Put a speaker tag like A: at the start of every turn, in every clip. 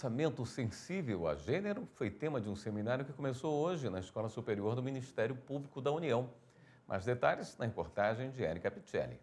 A: orçamento sensível a gênero foi tema de um seminário que começou hoje na Escola Superior do Ministério Público da União. Mais detalhes na reportagem de Érica Picelli.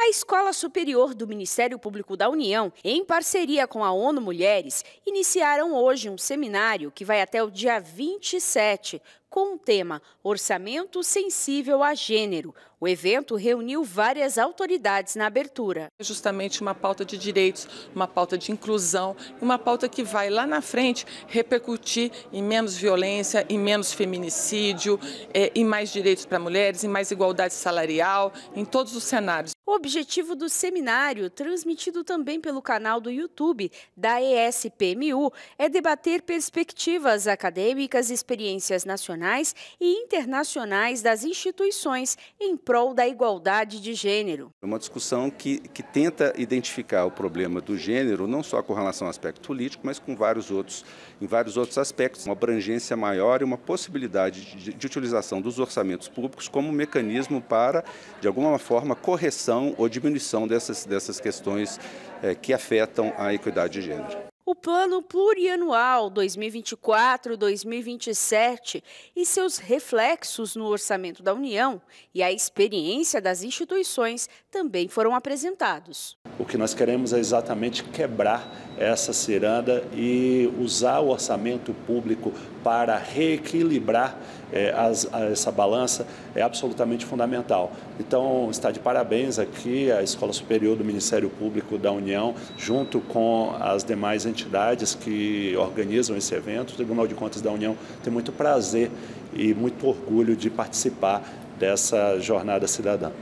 B: A Escola Superior do Ministério Público da União, em parceria com a ONU Mulheres, iniciaram hoje um seminário que vai até o dia 27 com o tema Orçamento Sensível a Gênero. O evento reuniu várias autoridades
C: na abertura. É justamente uma pauta de direitos, uma pauta de inclusão, uma pauta que vai lá na frente repercutir em menos violência, em menos feminicídio, é, em mais direitos para mulheres, em mais igualdade salarial, em todos os cenários. O
B: objetivo do seminário, transmitido também pelo canal do YouTube da ESPMU, é debater perspectivas acadêmicas, experiências nacionais e internacionais das instituições em prol da igualdade de gênero.
A: É uma discussão que, que tenta identificar o problema do gênero, não só com relação ao aspecto político, mas com vários outros, em vários outros aspectos. Uma abrangência maior e uma possibilidade de, de utilização dos orçamentos públicos como mecanismo para, de alguma forma, correção redução ou diminuição dessas, dessas questões é, que afetam a equidade de gênero. O plano
B: plurianual 2024-2027 e seus reflexos no orçamento da União e a experiência das instituições também foram apresentados.
D: O que nós queremos é exatamente quebrar essa ciranda e usar o orçamento público para reequilibrar é, as, essa balança é absolutamente fundamental. Então, está de parabéns aqui a Escola Superior do Ministério Público da União, junto com as demais entidades que organizam esse evento. O Tribunal de Contas da União tem muito prazer e muito orgulho de participar dessa jornada cidadã.